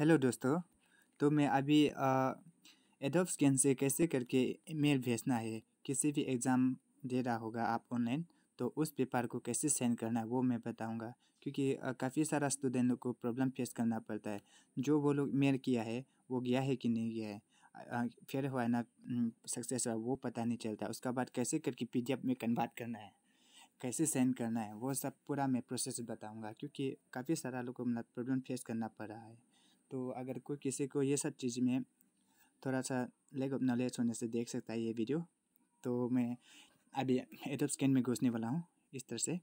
Hello दोस्तों तो मैं अभी एडोप स्कैन से कैसे करके ईमेल भेजना है किसी भी एग्ज़ाम दे रहा होगा आप ऑनलाइन तो उस पेपर को कैसे सेंड करना है वो मैं बताऊंगा क्योंकि काफ़ी सारा स्टूडेंट को प्रॉब्लम फेस करना पड़ता है जो वो लोग मेल किया है वो गया है कि नहीं गया है फेल हुआ है ना सक्सेस हुआ वो पता नहीं चलता उसका बाद कैसे करके पी में कन्वर्ट करना है कैसे सेंड करना है वो सब पूरा मैं प्रोसेस बताऊंगा क्योंकि काफ़ी सारा लोग को मतलब प्रॉब्लम फेस करना पड़ रहा है तो अगर कोई किसी को ये सब चीज़ में थोड़ा सा लैक ऑफ नॉलेज होने से देख सकता है ये वीडियो तो मैं अभी एडोप स्कैन में घुसने वाला हूँ इस तरह से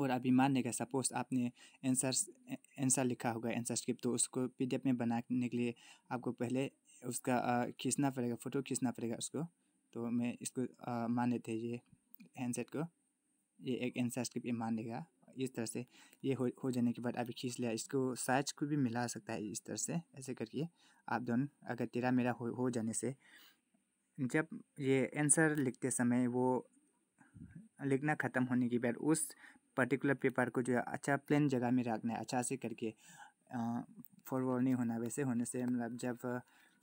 और अभी मान लेगा सपोज़ आपने आंसर आंसर लिखा होगा आंसर स्क्रिप्ट तो उसको पीडीएफ में बनाने के लिए आपको पहले उसका खींचना पड़ेगा फ़ोटो खींचना पड़ेगा उसको तो मैं इसको मान लेते ये हैंडसेट को ये एक आंसर स्क्रिप्ट मान लेगा इस तरह से ये हो हो जाने के बाद अभी खींच लिया इसको साइज को भी मिला सकता है इस तरह से ऐसे करके आप दोनों अगर तेरा मेरा हो हो जाने से जब ये आंसर लिखते समय वो लिखना ख़त्म होने के बाद उस पर्टिकुलर पेपर को जो है अच्छा प्लेन जगह में रखना है अच्छा से करके फॉरवर्ड नहीं होना वैसे होने से मतलब जब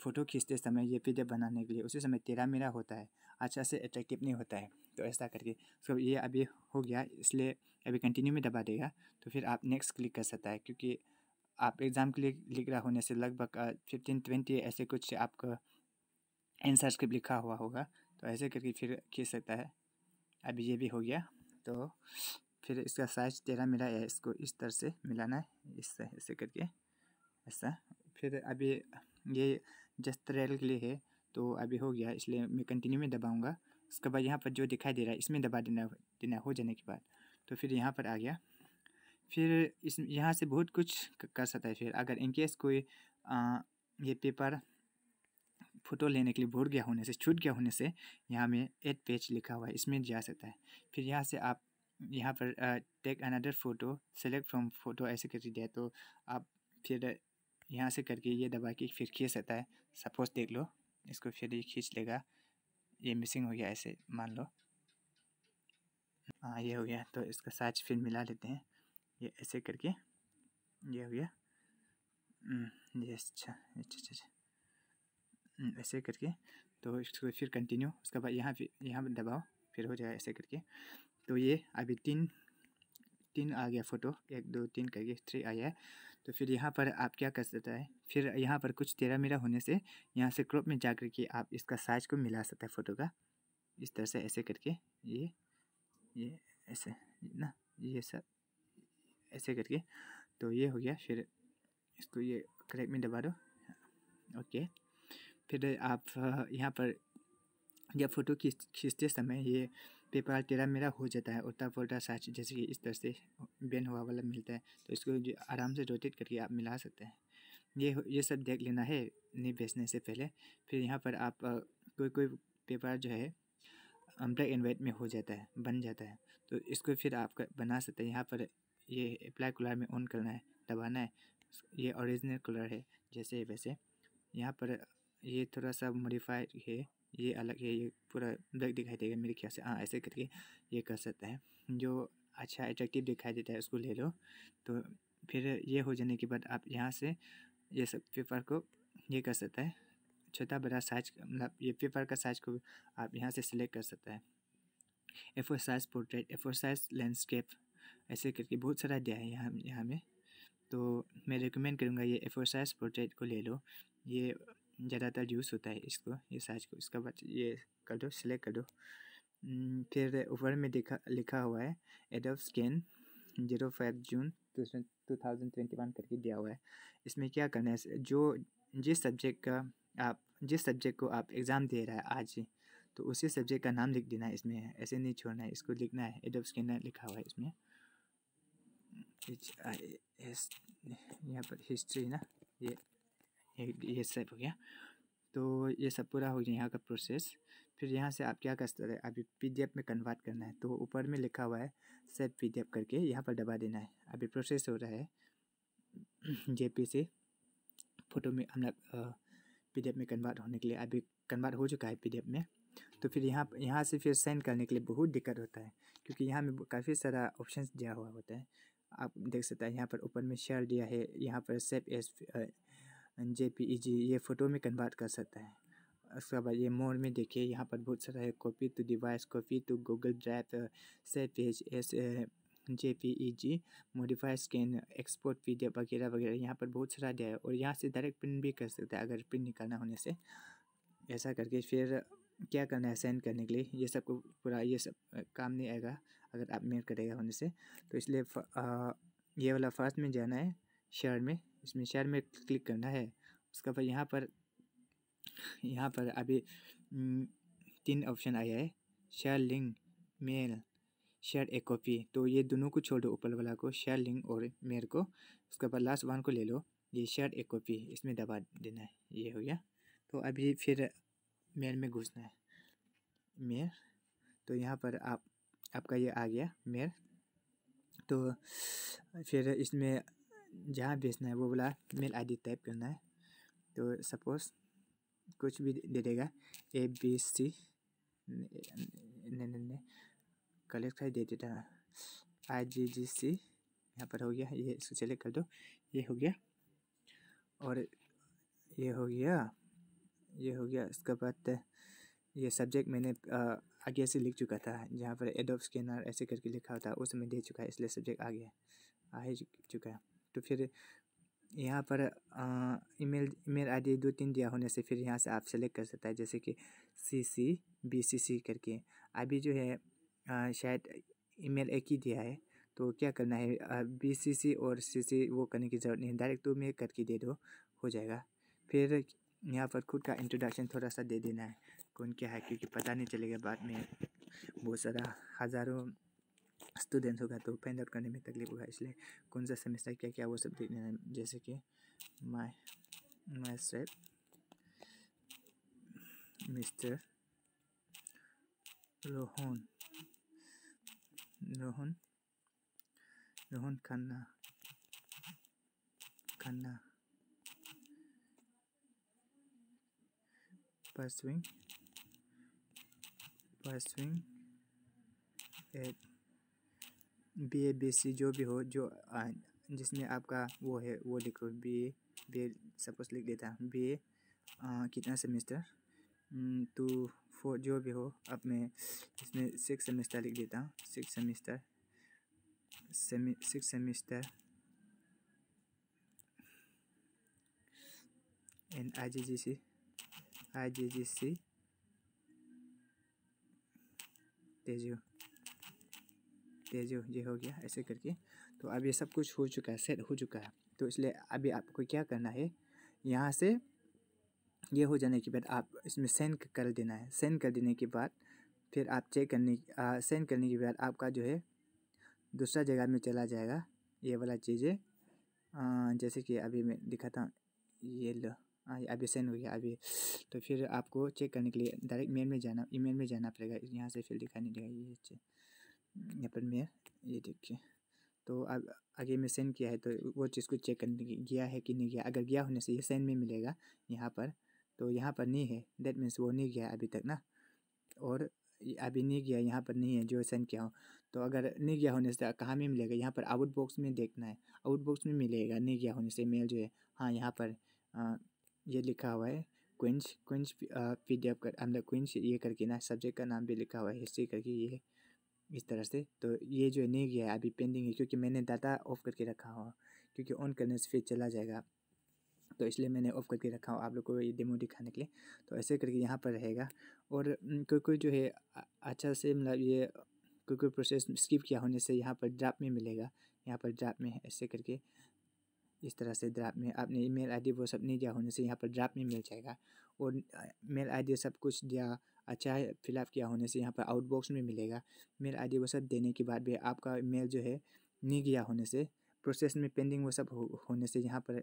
फ़ोटो खींचते समय ये पी बनाने के लिए उसी समय तेरा मेरा होता है अच्छा से अट्रैक्टिव नहीं होता है तो ऐसा करके सो ये अभी हो गया इसलिए अभी कंटिन्यू में दबा देगा तो फिर आप नेक्स्ट क्लिक कर सकता है क्योंकि आप एग्ज़ाम के लिए लिख रहा होने से लगभग फिफ्टीन ट्वेंटी ऐसे कुछ आपका आंसर स्क्रिप्ट लिखा हुआ होगा तो ऐसे करके फिर खींच सकता है अभी ये भी हो गया तो फिर इसका साइज तेरह मिला है इसको इस तरह से मिलाना है इस ऐसे करके ऐसा फिर अभी ये जस्ट रेल के लिए है तो अभी हो गया इसलिए मैं कंटिन्यू में दबाऊँगा उसके बाद यहाँ पर जो दिखाई दे रहा है इसमें दबा देना देना हो जाने के बाद तो फिर यहाँ पर आ गया फिर इस यहाँ से बहुत कुछ कर सकता है फिर अगर इनकेस कोई आ, ये पेपर फ़ोटो लेने के लिए भूल गया होने से छूट गया होने से यहाँ में एड पेज लिखा हुआ है इसमें जा सकता है फिर यहाँ से आप यहाँ पर take another photo select from photo ऐसे कर दिया तो आप फिर यहाँ से करके ये दबा के फिर खींच सकता है सपोज़ देख लो इसको फिर ये खींच लेगा ये मिसिंग हो गया ऐसे मान लो हाँ ये हो गया तो इसका साइज फिर मिला लेते हैं ये ऐसे करके ये हो गया ये अच्छा अच्छा अच्छा, अच्छा। ऐसे करके तो इसको फिर कंटिन्यू उसके बाद यहाँ पे यहाँ पर दबाओ फिर हो जाएगा ऐसे करके तो ये अभी तीन तीन आ गया फ़ोटो एक दो तीन करके थ्री आया है तो फिर यहाँ पर आप क्या कर सकता है फिर यहाँ पर कुछ तेरा मेरा होने से यहाँ से क्रॉप में जा करके आप इसका साइज को मिला सकता है फ़ोटो का इस तरह से ऐसे करके ये ये ऐसे ना ये सब ऐसे करके तो ये हो गया फिर इसको ये क्रैक में दबा दो ओके फिर आप यहाँ पर या फ़ोटो खींच खींचते समय ये पेपर तेरा मेरा हो जाता है उल्टा पुलटा साच जैसे कि इस तरह से बेन हुआ वाला मिलता है तो इसको जो आराम से रोटेट करके आप मिला सकते हैं ये ये सब देख लेना है नहीं बेचने से पहले फिर यहाँ पर आप कोई कोई पेपर जो है अम्प्लाई इन्वाइट में हो जाता है बन जाता है तो इसको फिर आप बना सकते हैं यहाँ पर ये अप्लाई कलर में ऑन करना है दबाना है ये ओरिजिनल कलर है जैसे वैसे यहाँ पर ये थोड़ा सा मॉडिफाइड है ये अलग है ये पूरा ब्लैक दिखाई देगा मेरे ख्याल से हाँ ऐसे करके ये कर सकता है जो अच्छा एट्रेक्टिव दिखाई देता है उसको ले लो तो फिर ये हो जाने के बाद आप यहाँ से ये सब पेपर को ये कर सकता है छोटा बड़ा साइज मतलब ये पेपर का साइज को आप यहाँ से सिलेक्ट कर सकते हैं F size portrait F size landscape ऐसे करके बहुत सारा दिया है यहाँ यहाँ में तो मैं रिकमेंड करूँगा ये एफ साइज पोर्ट्रेट को ले लो ये ज़्यादातर यूज़ होता है इसको ये साइज को इसका बाद ये कर दो सिलेक्ट कर दो फिर ऊपर में देखा लिखा हुआ है Adobe Scan zero five June two thousand twenty one करके दिया हुआ है इसमें क्या करना है जो जिस सब्जेक्ट का आप जिस सब्जेक्ट को आप एग्ज़ाम दे रहा है आज तो उसी सब्जेक्ट का नाम लिख देना है इसमें ऐसे नहीं छोड़ना है इसको लिखना है एडोब स्कैनर लिखा हुआ है इसमें एच आई एस यहाँ पर हिस्ट्री ना ये ये सब हो गया तो ये सब पूरा हो गया यहाँ का प्रोसेस फिर यहाँ से आप क्या कर सकते हैं अभी पी में कन्वर्ट करना है तो ऊपर में लिखा हुआ है सेट पी करके यहाँ पर दबा देना है अभी प्रोसेस हो रहा है जे से फ़ोटो में हम लोग पी में कन्वर्ट होने के लिए अभी कन्वर्ट हो चुका है पी में तो फिर यहाँ यहाँ से फिर सेंड करने के लिए बहुत दिक्कत होता है क्योंकि यहाँ में काफ़ी सारा ऑप्शन दिया हुआ होता है आप देख सकते हैं यहाँ पर ऊपर में शेयर दिया है यहाँ पर save as J P E G ये फ़ोटो में कन्वर्ट कर सकता है उसके बाद ये मोर में देखिए यहाँ पर बहुत सारा है copy to device copy to Google Drive save H S J P E G modify scan export PDF वगैरह वगैरह यहाँ पर बहुत सारा दिया है और यहाँ से डायरेक्ट प्रिंट भी कर सकते हैं अगर प्रिंट निकालना होने से ऐसा करके फिर क्या करना है सेंड करने के लिए ये सब को पूरा ये सब काम नहीं आएगा अगर आप मेल करेगा होने से तो इसलिए ये वाला फर्स्ट में जाना है शेयर में इसमें शेयर में क्लिक करना है उसके बाद यहाँ पर यहाँ पर अभी तीन ऑप्शन आया है share link mail share a copy तो ये दोनों को छोड़ दो ऊपर वाला को शेयर लिंक और मेयर को उसके बाद लास्ट वन को ले लो ये शेयर ए कॉपी इसमें दबा देना है ये हो गया तो अभी फिर मेयर में घुसना है मेयर तो यहाँ पर आप आपका ये आ गया मेयर तो फिर इसमें जहाँ भेजना है वो बोला मेल डी टाइप करना है तो सपोज कुछ भी दे देगा ए बी सी नहीं नहीं कलेक्ट है दे देता आई जी जी सी यहाँ पर हो गया ये इसको सेलेक्ट कर दो ये हो गया और ये हो गया ये हो गया इसके बाद तो ये सब्जेक्ट मैंने आगे से लिख चुका था जहाँ पर एडोप स्कैनर ऐसे करके लिखा होता है उसमें दे चुका है इसलिए सब्जेक्ट आ गया आ ही चुका है तो फिर यहाँ पर ईमेल ईमेल आईडी दो तीन दिया होने से फिर यहाँ से आप सेलेक्ट कर सकता है जैसे कि सी सी बी सी सी करके अभी जो है शायद ईमेल एक ही दिया है तो क्या करना है बी सी सी और सी सी वो करने की ज़रूरत नहीं है डायरेक्ट तो मैं करके दे दो हो जाएगा फिर यहाँ पर खुद का इंट्रोडक्शन थोड़ा सा दे देना है कौन क्या है क्योंकि पता नहीं चलेगा बाद में बहुत सारा हज़ारों स्टूडेंट्स होगा तो फाइंड आउट करने में तकलीफ होगा इसलिए कौन सा सेमेस्टर क्या क्या वो सब देख लेना जैसे कि my myself mister Rohan Rohan Rohan Khanna Khanna pursuing pursuing at B A B C जो भी हो जो जिसमें आपका वो है वो लिखो बी ए बी सपोज लिख देता बी ए कितना सेमेस्टर टू hmm, फोर जो भी हो अब मैं इसमें सिक्स सेमेस्टर लिख देता हूँ six semester semi six semester and I G G C I G G C तेजो तेजो ये हो गया ऐसे करके तो अब ये सब कुछ हो चुका है सेट हो चुका है तो इसलिए अभी आपको क्या करना है यहाँ से ये हो जाने के बाद आप इसमें सेंड कर देना है सेंड कर देने के बाद फिर आप चेक करने सेंड करने के बाद आपका जो है दूसरा जगह में चला जाएगा ये वाला चीज़ें जैसे कि अभी मैं दिखाता हूँ ये लो अभी सेंड हो गया अभी तो फिर आपको चेक करने के लिए डायरेक्ट मेल में जाना ईमेल में जाना पड़ेगा यहाँ से फिर दिखाने देगा ये चीज़ यहाँ पर मेल ये देखिए तो अब आगे में सेंड किया है तो वो चीज़ को चेक करने गया है कि नहीं गया अगर गया होने से ये सेंड में मिलेगा यहाँ पर तो यहाँ पर नहीं है दैट मीन्स वो नहीं गया अभी तक ना और अभी नहीं गया यहाँ पर नहीं है जो सेंड किया हो तो अगर नहीं गया होने से कहाँ में मिलेगा यहाँ पर आउट बॉक्स में देखना है आउट बॉक्स में मिलेगा नहीं गया होने से मेल जो है हाँ यहाँ पर आ, ये लिखा हुआ है क्विंच क्विंच पी डी एफ कर मतलब क्विंच ये करके ना सब्जेक्ट का नाम भी लिखा हुआ है हिस्ट्री करके ये इस तरह से तो ये जो है नहीं गया है अभी पेंडिंग है क्योंकि मैंने डाटा ऑफ करके रखा हुआ क्योंकि ऑन करने से फिर चला जाएगा तो इसलिए मैंने ऑफ़ करके रखा हूँ आप लोग को ये डेमो दिखाने के लिए तो ऐसे करके यहाँ पर रहेगा और कोई कोई जो है अच्छा से मतलब ये कोई कोई प्रोसेस स्किप किया होने से यहाँ पर ड्राफ्ट में मिलेगा यहाँ पर ड्राफ्ट में ऐसे करके इस तरह से ड्राफ्ट में आपने ईमेल आईडी वो सब नहीं दिया होने से यहाँ पर ड्राफ्ट में मिल जाएगा और मेल आईडी सब कुछ दिया अच्छा है फिलअप किया होने से यहाँ पर आउटबॉक्स में मिलेगा मेल आईडी वो सब देने के बाद भी आपका मेल जो है नहीं गया होने से प्रोसेस में पेंडिंग वो सब हो, होने से यहाँ पर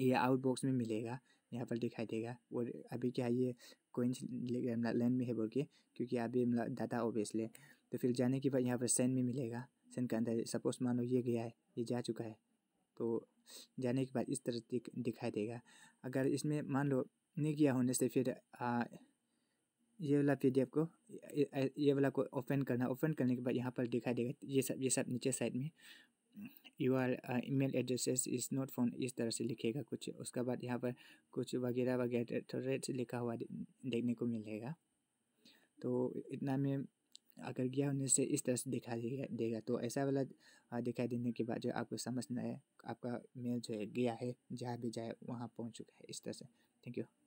ये आउट बॉक्स में मिलेगा यहाँ पर दिखाई देगा और अभी क्या है ये कोइंस लाइन में है बोल के क्योंकि अभी डाटा ओबियसली तो फिर जाने के बाद यहाँ पर सेंड में मिलेगा सेंड के अंदर सपोज मानो ये गया है ये जा चुका है तो जाने के बाद इस तरह दिख, दिखाई देगा अगर इसमें मान लो नहीं किया होने से फिर आ, ये वाला पी को ये वाला को ओपन करना ओपन करने के बाद यहाँ पर दिखाई देगा ये सब ये सब नीचे साइड में your email addresses is not phone इस तरह से लिखेगा कुछ उसके बाद यहाँ पर कुछ वगैरह वगैरह थोड़े लिखा हुआ देखने को मिलेगा तो इतना में अगर गया होने से इस तरह से दिखा देगा देगा तो ऐसा वाला दिखाई देने के बाद जो आपको समझना है आपका मेल जो है गया है जहाँ भी जाए वहाँ पहुँच चुका है इस तरह से थैंक यू